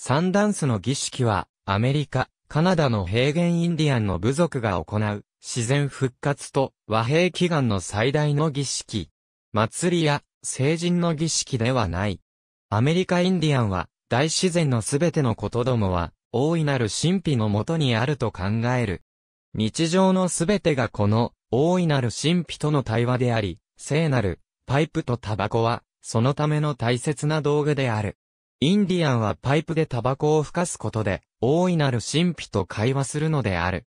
サンダンスの儀式は、アメリカ、カナダの平原インディアンの部族が行う、自然復活と和平祈願の最大の儀式。祭りや、成人の儀式ではない。アメリカインディアンは、大自然のすべてのことどもは、大いなる神秘のもとにあると考える。日常のすべてがこの、大いなる神秘との対話であり、聖なる、パイプとタバコは、そのための大切な道具である。インディアンはパイプでタバコを吹かすことで、大いなる神秘と会話するのである。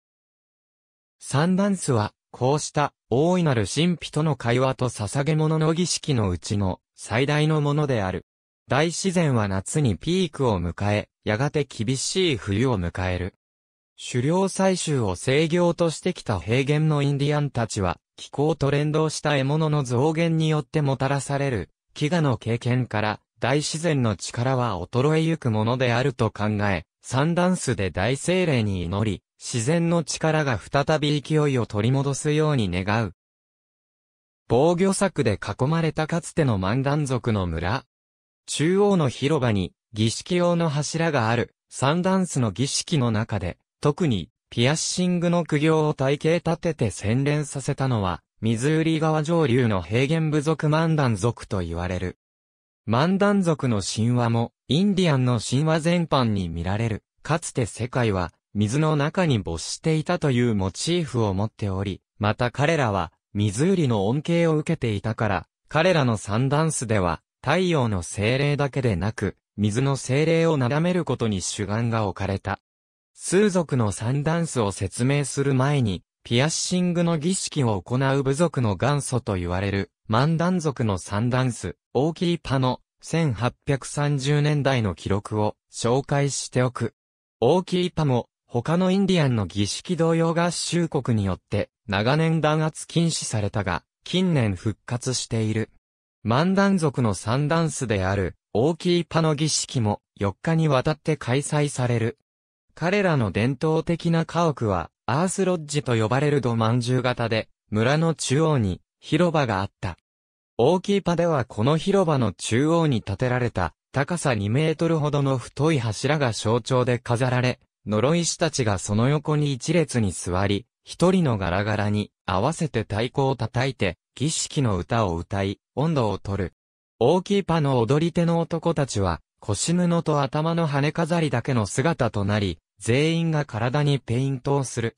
サンダンスは、こうした大いなる神秘との会話と捧げ物の儀式のうちの最大のものである。大自然は夏にピークを迎え、やがて厳しい冬を迎える。狩猟採集を制御としてきた平原のインディアンたちは、気候と連動した獲物の増減によってもたらされる、飢餓の経験から、大自然の力は衰えゆくものであると考え、サンダンスで大精霊に祈り、自然の力が再び勢いを取り戻すように願う。防御策で囲まれたかつての漫談族の村。中央の広場に儀式用の柱がある、サンダンスの儀式の中で、特にピアッシングの苦行を体系立てて洗練させたのは、水売川上流の平原部族漫談族と言われる。マンダン族の神話も、インディアンの神話全般に見られる。かつて世界は、水の中に没していたというモチーフを持っており、また彼らは、水売りの恩恵を受けていたから、彼らのサンダンスでは、太陽の精霊だけでなく、水の精霊をなだめることに主眼が置かれた。数族のサンダンスを説明する前に、ピアッシングの儀式を行う部族の元祖と言われる、マンダン族のサンダンス、大きいパの、1830年代の記録を紹介しておく。大きいパも、他のインディアンの儀式同様合衆国によって長年弾圧禁止されたが、近年復活している。マンダン族のサンダンスである、大きいパの儀式も4日にわたって開催される。彼らの伝統的な家屋は、アースロッジと呼ばれる土饅頭型で、村の中央に広場があった。大きいパではこの広場の中央に建てられた高さ2メートルほどの太い柱が象徴で飾られ、呪い師たちがその横に一列に座り、一人のガラガラに合わせて太鼓を叩いて、儀式の歌を歌い、温度を取る。大きいパの踊り手の男たちは、腰布と頭の羽飾りだけの姿となり、全員が体にペイントをする。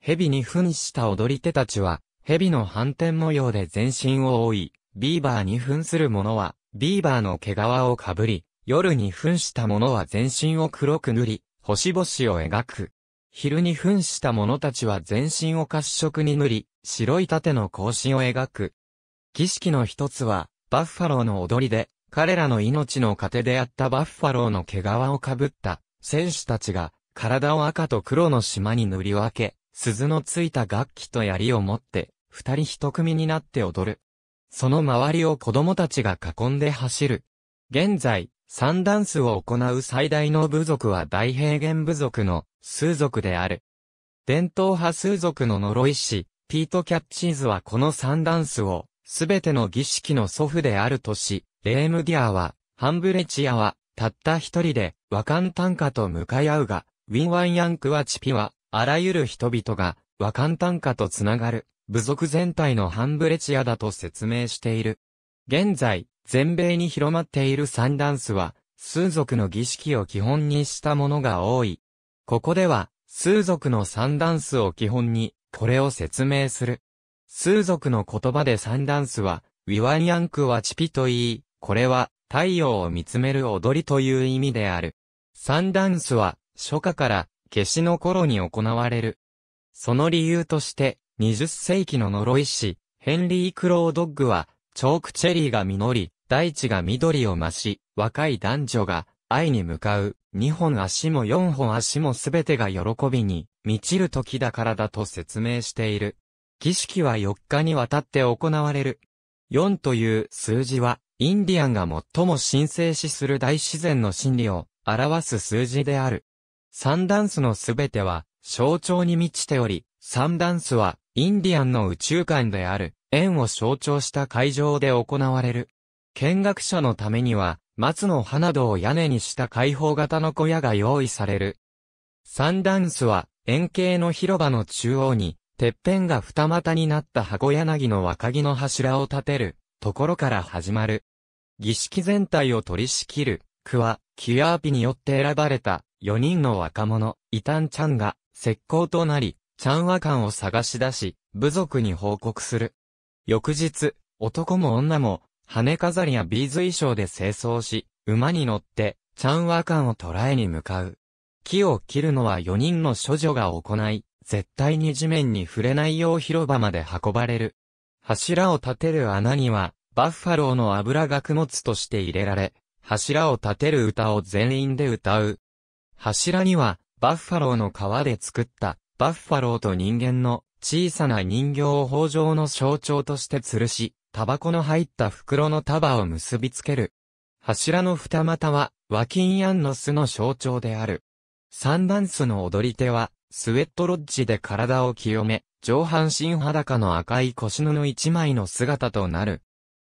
蛇に扮した踊り手たちは、蛇の反転模様で全身を覆い、ビーバーに扮する者は、ビーバーの毛皮をかぶり、夜に扮した者は全身を黒く塗り、星々を描く。昼に扮した者たちは全身を褐色に塗り、白い盾の格子を描く。儀式の一つは、バッファローの踊りで、彼らの命の糧であったバッファローの毛皮をかぶった選手たちが体を赤と黒の島に塗り分け、鈴のついた楽器と槍を持って、二人一組になって踊る。その周りを子供たちが囲んで走る。現在、サンダンスを行う最大の部族は大平原部族の数族である。伝統派数族の呪い師、ピート・キャッチーズはこのサンダンスを、すべての儀式の祖父であるとし、レームディアは、ハンブレチアは、たった一人で、和漢短歌と向かい合うが、ウィンワンヤンクワチピは、あらゆる人々が、和漢短歌とつながる、部族全体のハンブレチアだと説明している。現在、全米に広まっているサンダンスは、数族の儀式を基本にしたものが多い。ここでは、数族のサンダンスを基本に、これを説明する。数族の言葉でサンダンスは、ウィワンヤンクワチピと言い、これは、太陽を見つめる踊りという意味である。サンダンスは、初夏から、夏至の頃に行われる。その理由として、20世紀の呪い師、ヘンリー・クロードッグは、チョークチェリーが実り、大地が緑を増し、若い男女が、愛に向かう、2本足も4本足もすべてが喜びに、満ちる時だからだと説明している。儀式は4日にわたって行われる。4という数字は、インディアンが最も神聖視する大自然の真理を表す数字である。三ダンスのすべては象徴に満ちており、三ダンスはインディアンの宇宙観である円を象徴した会場で行われる。見学者のためには松の花どを屋根にした開放型の小屋が用意される。三ダンスは円形の広場の中央にてっぺんが二股になった箱柳の若木の柱を立てるところから始まる。儀式全体を取り仕切る、クワ、キュアーピによって選ばれた、4人の若者、イタン・ちゃんが、石膏となり、チャンワカンを探し出し、部族に報告する。翌日、男も女も、羽飾りやビーズ衣装で清掃し、馬に乗って、チャンワカンを捕らえに向かう。木を切るのは4人の処女が行い、絶対に地面に触れないよう広場まで運ばれる。柱を立てる穴には、バッファローの油が供物として入れられ、柱を立てる歌を全員で歌う。柱には、バッファローの皮で作った、バッファローと人間の小さな人形を包丁の象徴として吊るし、タバコの入った袋の束を結びつける。柱の二股は、ワキンヤンの巣の象徴である。三段巣の踊り手は、スウェットロッジで体を清め、上半身裸の赤い腰布一枚の姿となる。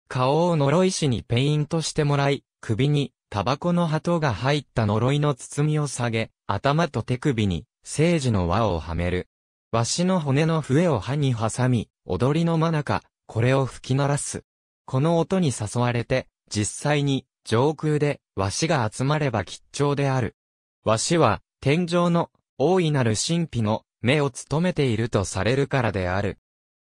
顔を呪い師にペイントしてもらい、首にタバコの鳩が入った呪いの包みを下げ、頭と手首に聖児の輪をはめる。わしの骨の笛を歯に挟み、踊りの真中、これを吹き鳴らす。この音に誘われて、実際に上空でわしが集まれば吉兆である。わしは天井の大いなる神秘の目を務めているとされるからである。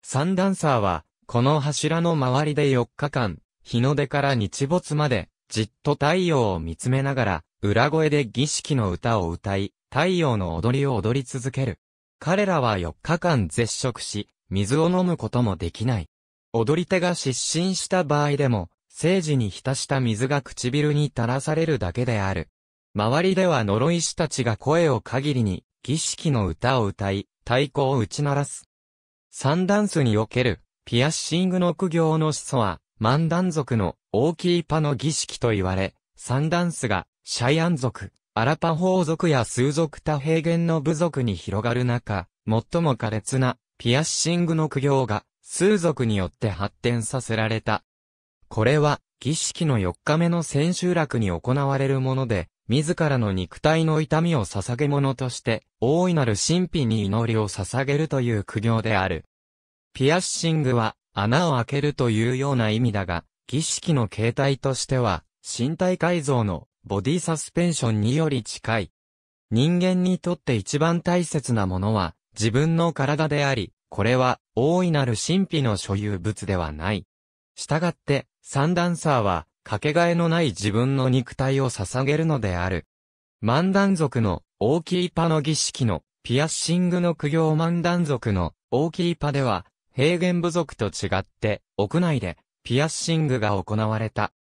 サンダンサーは、この柱の周りで4日間、日の出から日没まで、じっと太陽を見つめながら、裏声で儀式の歌を歌い、太陽の踊りを踊り続ける。彼らは4日間絶食し、水を飲むこともできない。踊り手が失神した場合でも、生時に浸した水が唇に垂らされるだけである。周りでは呪い師たちが声を限りに、儀式の歌を歌い、太鼓を打ち鳴らす。サンダンスにおける、ピアッシングの苦行の始祖は、万段族の大きいパの儀式と言われ、サンダンスが、シャイアン族、アラパホー族や数族多平原の部族に広がる中、最も苛烈な、ピアッシングの苦行が、数族によって発展させられた。これは、儀式の4日目の千秋楽に行われるもので、自らの肉体の痛みを捧げ物として、大いなる神秘に祈りを捧げるという苦行である。ピアッシングは、穴を開けるというような意味だが、儀式の形態としては、身体改造のボディサスペンションにより近い。人間にとって一番大切なものは、自分の体であり、これは、大いなる神秘の所有物ではない。したがって、サンダンサーは、かけがえのない自分の肉体を捧げるのである。万ン族の大キいパの儀式のピアッシングの苦行万ン族の大キいパでは平原部族と違って屋内でピアッシングが行われた。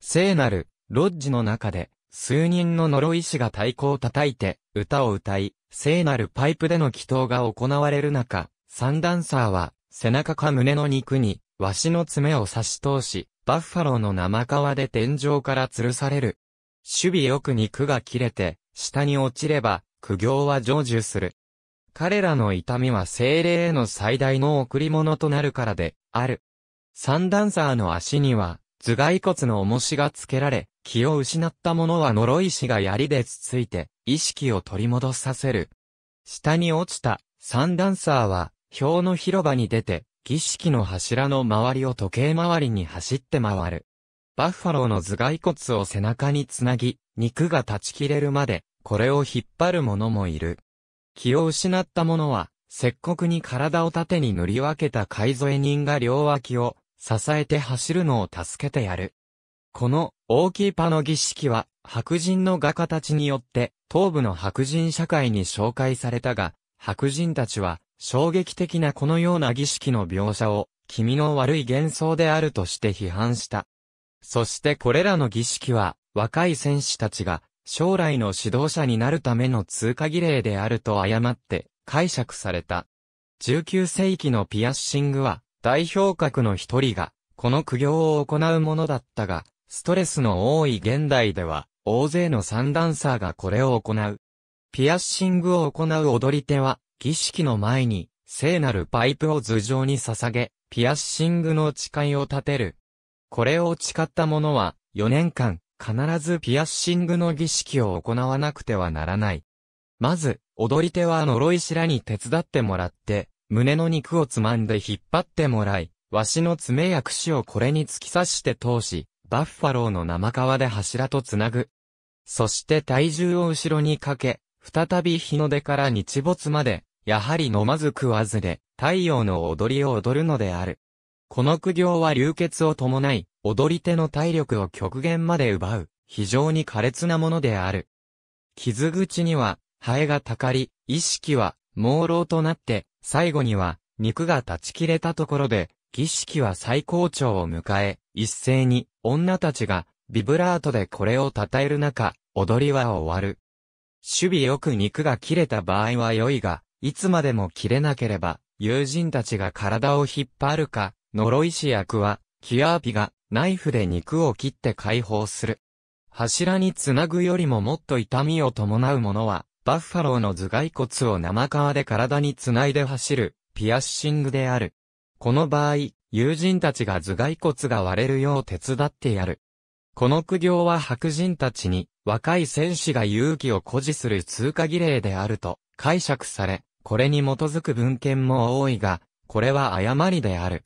聖なるロッジの中で数人の呪い師が太鼓を叩いて歌を歌い聖なるパイプでの祈祷が行われる中、サンダンサーは背中か胸の肉にしの爪を差し通し、バッファローの生皮で天井から吊るされる。守備よく肉が切れて、下に落ちれば、苦行は成就する。彼らの痛みは精霊への最大の贈り物となるからで、ある。サンダンサーの足には、頭蓋骨の重しがつけられ、気を失った者は呪い師が槍でつついて、意識を取り戻させる。下に落ちた、サンダンサーは、表の広場に出て、儀式の柱の周りを時計回りに走って回る。バッファローの頭蓋骨を背中につなぎ、肉が断ち切れるまで、これを引っ張る者もいる。気を失った者は、石刻に体を縦に塗り分けた海添え人が両脇を支えて走るのを助けてやる。この大きいパの儀式は白人の画家たちによって東部の白人社会に紹介されたが、白人たちは衝撃的なこのような儀式の描写を、気味の悪い幻想であるとして批判した。そしてこれらの儀式は、若い戦士たちが、将来の指導者になるための通過儀礼であると誤って解釈された。19世紀のピアッシングは、代表格の一人が、この苦行を行うものだったが、ストレスの多い現代では、大勢のサンダンサーがこれを行う。ピアッシングを行う踊り手は、儀式の前に、聖なるパイプを頭上に捧げ、ピアッシングの誓いを立てる。これを誓った者は、4年間、必ずピアッシングの儀式を行わなくてはならない。まず、踊り手は呪いしらに手伝ってもらって、胸の肉をつまんで引っ張ってもらい、わしの爪や櫛をこれに突き刺して通し、バッファローの生皮で柱とつなぐ。そして体重を後ろにかけ、再び日の出から日没まで、やはり飲まず食わずで、太陽の踊りを踊るのである。この苦行は流血を伴い、踊り手の体力を極限まで奪う、非常に苛烈なものである。傷口には、ハエがたかり、意識は、朦朧となって、最後には、肉が断ち切れたところで、儀式は最高潮を迎え、一斉に、女たちが、ビブラートでこれを称える中、踊りは終わる。守備よく肉が切れた場合は良いが、いつまでも切れなければ、友人たちが体を引っ張るか、呪い師役は、キアーピが、ナイフで肉を切って解放する。柱につなぐよりももっと痛みを伴うものは、バッファローの頭蓋骨を生皮で体につないで走る、ピアッシングである。この場合、友人たちが頭蓋骨が割れるよう手伝ってやる。この苦行は白人たちに、若い戦士が勇気を誇示する通過儀礼であると解釈され、これに基づく文献も多いが、これは誤りである。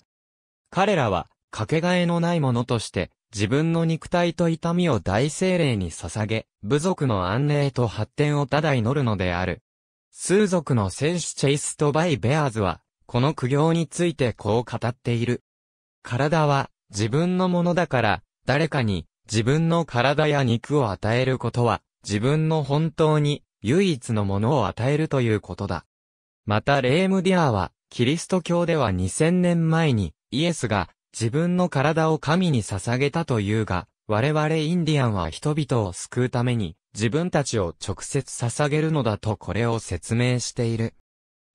彼らは、かけがえのないものとして、自分の肉体と痛みを大精霊に捧げ、部族の安寧と発展をただ祈るのである。数族の戦士チェイスト・バイ・ベアーズは、この苦行についてこう語っている。体は、自分のものだから、誰かに、自分の体や肉を与えることは、自分の本当に、唯一のものを与えるということだ。またレームディアーは、キリスト教では2000年前に、イエスが、自分の体を神に捧げたというが、我々インディアンは人々を救うために、自分たちを直接捧げるのだとこれを説明している。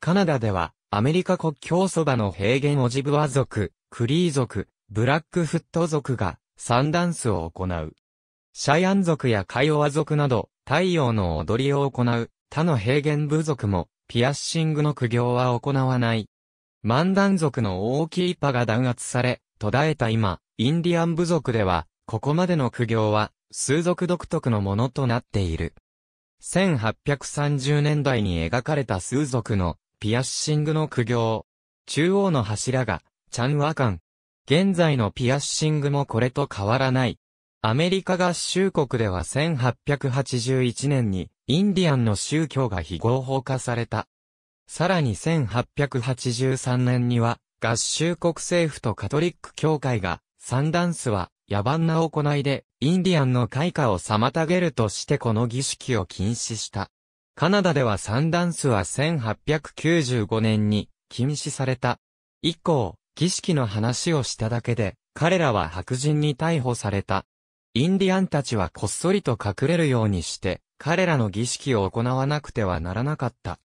カナダでは、アメリカ国境そばの平原オジブワ族、クリー族、ブラックフット族が、サンダンスを行う。シャイアン族やカイオワ族など、太陽の踊りを行う、他の平原部族も、ピアッシングの苦行は行わない。ダン族の大きいパが弾圧され、途絶えた今、インディアン部族では、ここまでの苦行は、数族独特のものとなっている。1830年代に描かれた数族の、ピアッシングの苦行。中央の柱が、チャンワカン。現在のピアッシングもこれと変わらない、アメリカ合衆国では1881年にインディアンの宗教が非合法化された。さらに1883年には合衆国政府とカトリック教会がサンダンスは野蛮な行いでインディアンの開花を妨げるとしてこの儀式を禁止した。カナダではサンダンスは1895年に禁止された。以降、儀式の話をしただけで彼らは白人に逮捕された。インディアンたちはこっそりと隠れるようにして、彼らの儀式を行わなくてはならなかった。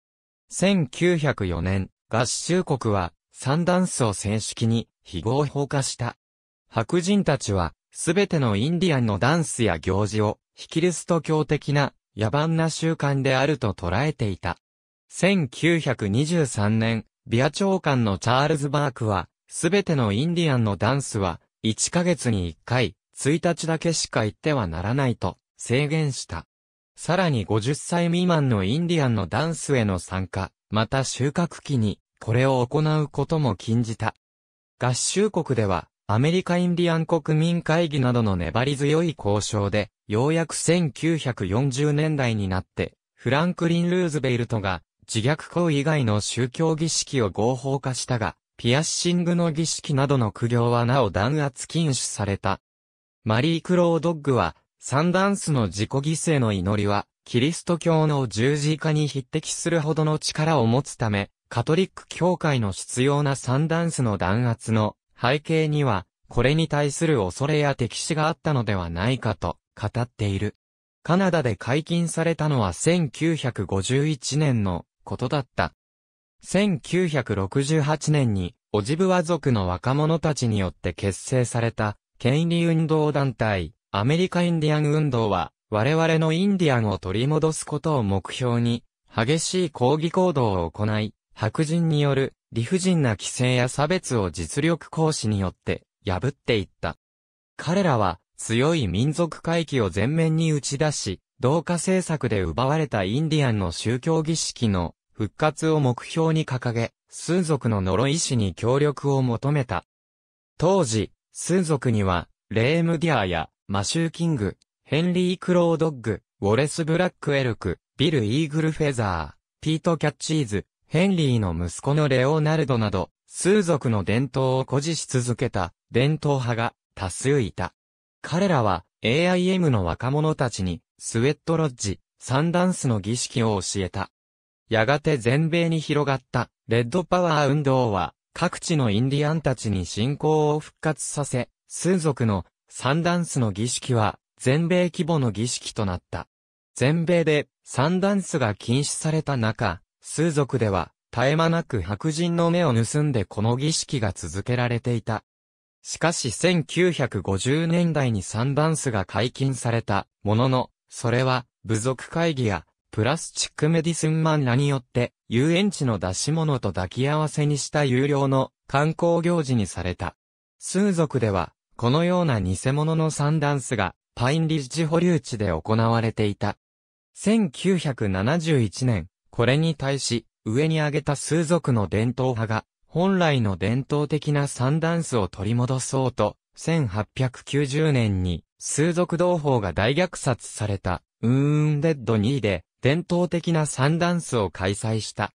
1904年、合衆国は、サンダンスを正式に、非合法化した。白人たちは、すべてのインディアンのダンスや行事を、非キリスト教的な、野蛮な習慣であると捉えていた。1923年、ビア長官のチャールズ・バークは、すべてのインディアンのダンスは、1ヶ月に1回、1日だけしか行ってはならないと制限した。さらに50歳未満のインディアンのダンスへの参加、また収穫期にこれを行うことも禁じた。合衆国ではアメリカインディアン国民会議などの粘り強い交渉で、ようやく1940年代になって、フランクリン・ルーズベイルトが自虐行為以外の宗教儀式を合法化したが、ピアッシングの儀式などの苦行はなお弾圧禁止された。マリー・クロー・ドッグは、サンダンスの自己犠牲の祈りは、キリスト教の十字架に匹敵するほどの力を持つため、カトリック教会の必要なサンダンスの弾圧の背景には、これに対する恐れや敵視があったのではないかと語っている。カナダで解禁されたのは1951年のことだった。1968年にオジブワ族の若者たちによって結成された権利運動団体、アメリカインディアン運動は、我々のインディアンを取り戻すことを目標に、激しい抗議行動を行い、白人による理不尽な規制や差別を実力行使によって破っていった。彼らは強い民族回帰を前面に打ち出し、同化政策で奪われたインディアンの宗教儀式の復活を目標に掲げ、数族の呪い師に協力を求めた。当時、ス族には、レームディアーや、マシューキング、ヘンリー・クロードッグ、ウォレス・ブラック・エルク、ビル・イーグル・フェザー、ピート・キャッチーズ、ヘンリーの息子のレオナルドなど、スー族の伝統を誇示し続けた、伝統派が、多数いた。彼らは、AIM の若者たちに、スウェットロッジ、サンダンスの儀式を教えた。やがて全米に広がった、レッドパワー運動は、各地のインディアンたちに信仰を復活させ、数族のサンダンスの儀式は全米規模の儀式となった。全米でサンダンスが禁止された中、数族では絶え間なく白人の目を盗んでこの儀式が続けられていた。しかし1950年代にサンダンスが解禁されたものの、それは部族会議やプラスチックメディスンマンらによって、遊園地の出し物と抱き合わせにした有料の観光行事にされた。数族では、このような偽物のサンダンスが、パインリッジ保留地で行われていた。1971年、これに対し、上に挙げた数族の伝統派が、本来の伝統的なサンダンスを取り戻そうと、1890年に、数族同胞が大虐殺された、ウーンデッド2で、伝統的なンダンスを開催した。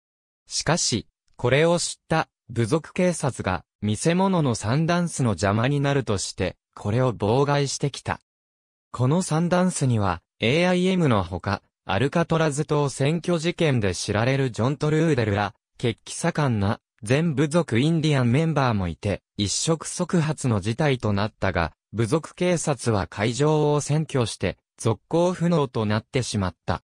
しかし、これを知った部族警察が見せ物のンダンスの邪魔になるとして、これを妨害してきた。このンダンスには AIM のほか、アルカトラズ島選挙事件で知られるジョン・トルーデルら、決起盛んな全部族インディアンメンバーもいて、一触即発の事態となったが、部族警察は会場を占拠して、続行不能となってしまった。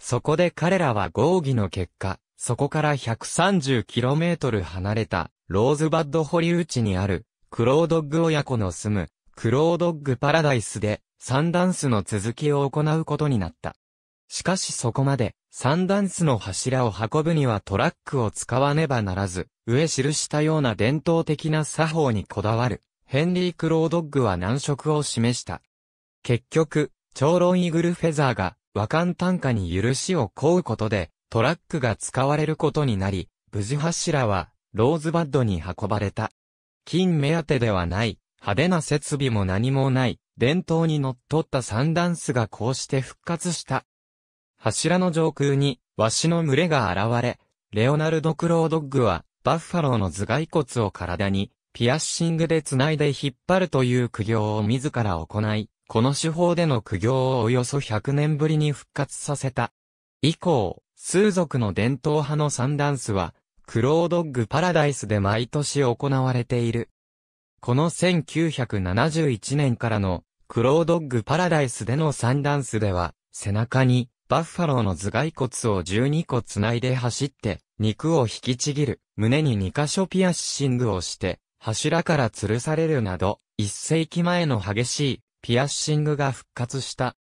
そこで彼らは合議の結果、そこから 130km 離れた、ローズバッド堀内にある、クロードッグ親子の住む、クロードッグパラダイスで、サンダンスの続きを行うことになった。しかしそこまで、サンダンスの柱を運ぶにはトラックを使わねばならず、上記したような伝統的な作法にこだわる、ヘンリー・クロードッグは難色を示した。結局、長老イーグルフェザーが、和漢単価に許しを請うことで、トラックが使われることになり、無事柱は、ローズバッドに運ばれた。金目当てではない、派手な設備も何もない、伝統に乗っ取った三ンスがこうして復活した。柱の上空に、ワシの群れが現れ、レオナルド・クロードッグは、バッファローの頭蓋骨を体に、ピアッシングで繋いで引っ張るという苦行を自ら行い、この手法での苦行をおよそ100年ぶりに復活させた。以降、数族の伝統派のサンダンスは、クロードッグパラダイスで毎年行われている。この1971年からのクロードッグパラダイスでのサンダンスでは、背中にバッファローの頭蓋骨を12個繋いで走って、肉を引きちぎる、胸に2箇所ピアッシングをして、柱から吊るされるなど、一世紀前の激しいピアッシングが復活した。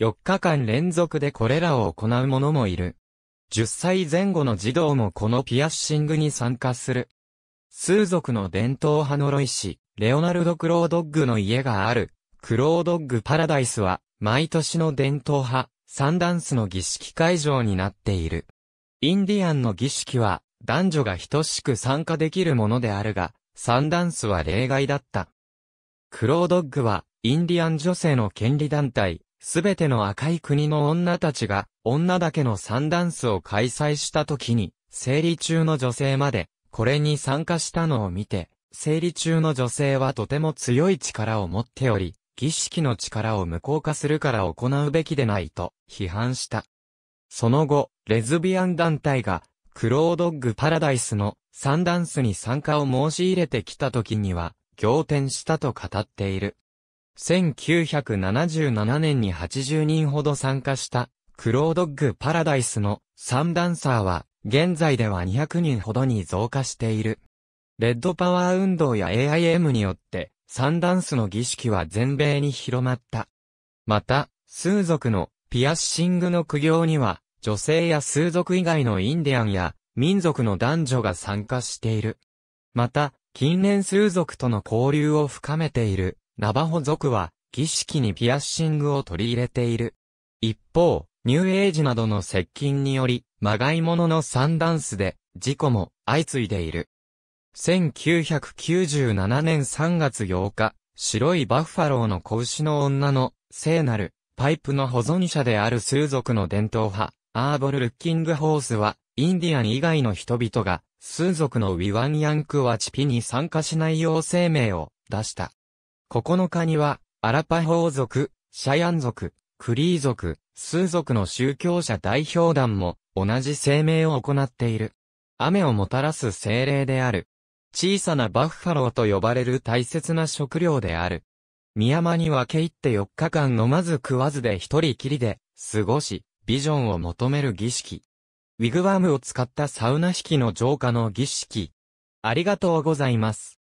4日間連続でこれらを行う者もいる。10歳前後の児童もこのピアッシングに参加する。数族の伝統派のロイ氏、レオナルド・クロードッグの家がある、クロードッグ・パラダイスは、毎年の伝統派、サンダンスの儀式会場になっている。インディアンの儀式は、男女が等しく参加できるものであるが、サンダンスは例外だった。クロードッグは、インディアン女性の権利団体、すべての赤い国の女たちが、女だけのンダンスを開催した時に、生理中の女性まで、これに参加したのを見て、生理中の女性はとても強い力を持っており、儀式の力を無効化するから行うべきでないと批判した。その後、レズビアン団体が、クロードッグパラダイスのサンダンスに参加を申し入れてきた時には、仰天したと語っている。1977年に80人ほど参加した、クロードッグパラダイスの3ダンサーは、現在では200人ほどに増加している。レッドパワー運動や AIM によって、サンダンスの儀式は全米に広まった。また、数族のピアッシングの苦行には、女性や数族以外のインディアンや民族の男女が参加している。また、近年数族との交流を深めているナバホ族は、儀式にピアッシングを取り入れている。一方、ニューエイジなどの接近により、まがいもののサンダンスで、事故も相次いでいる。1997年3月8日、白いバッファローの子牛の女の聖なるパイプの保存者である数族の伝統派、アーボル・ルッキング・ホースは、インディアン以外の人々が、数族のウィワン・ヤンク・ワチピに参加しないよう声明を出した。9日には、アラパホー族、シャヤン族、クリー族、スー族の宗教者代表団も同じ声明を行っている。雨をもたらす精霊である。小さなバッファローと呼ばれる大切な食料である。宮間に分け入って4日間飲まず食わずで一人きりで過ごし、ビジョンを求める儀式。ウィグワームを使ったサウナ式の浄化の儀式。ありがとうございます。